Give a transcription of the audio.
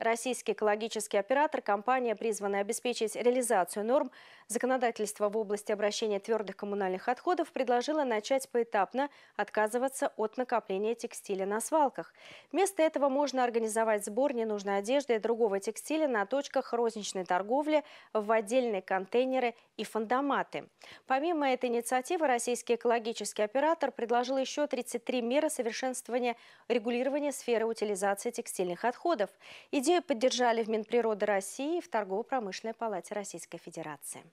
Российский экологический оператор компания призванная обеспечить реализацию норм Законодательство в области обращения твердых коммунальных отходов предложило начать поэтапно отказываться от накопления текстиля на свалках. Вместо этого можно организовать сбор ненужной одежды и другого текстиля на точках розничной торговли в отдельные контейнеры и фондоматы. Помимо этой инициативы, российский экологический оператор предложил еще 33 меры совершенствования регулирования сферы утилизации текстильных отходов. Идею поддержали в Минприроды России и в Торгово-промышленной палате Российской Федерации.